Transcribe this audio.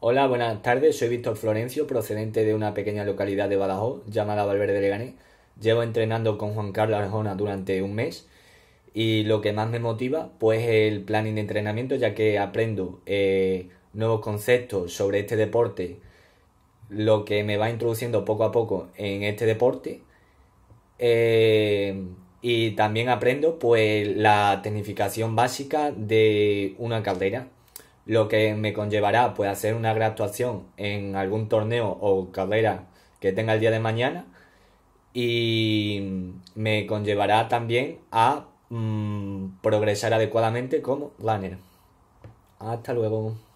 Hola, buenas tardes. Soy Víctor Florencio, procedente de una pequeña localidad de Badajoz llamada Valverde de Leganés. Llevo entrenando con Juan Carlos Arjona durante un mes y lo que más me motiva pues el planning de entrenamiento ya que aprendo eh, nuevos conceptos sobre este deporte, lo que me va introduciendo poco a poco en este deporte eh, y también aprendo pues la tecnificación básica de una carrera lo que me conllevará pues hacer una gran actuación en algún torneo o carrera que tenga el día de mañana y me conllevará también a mm, progresar adecuadamente como runner. Hasta luego.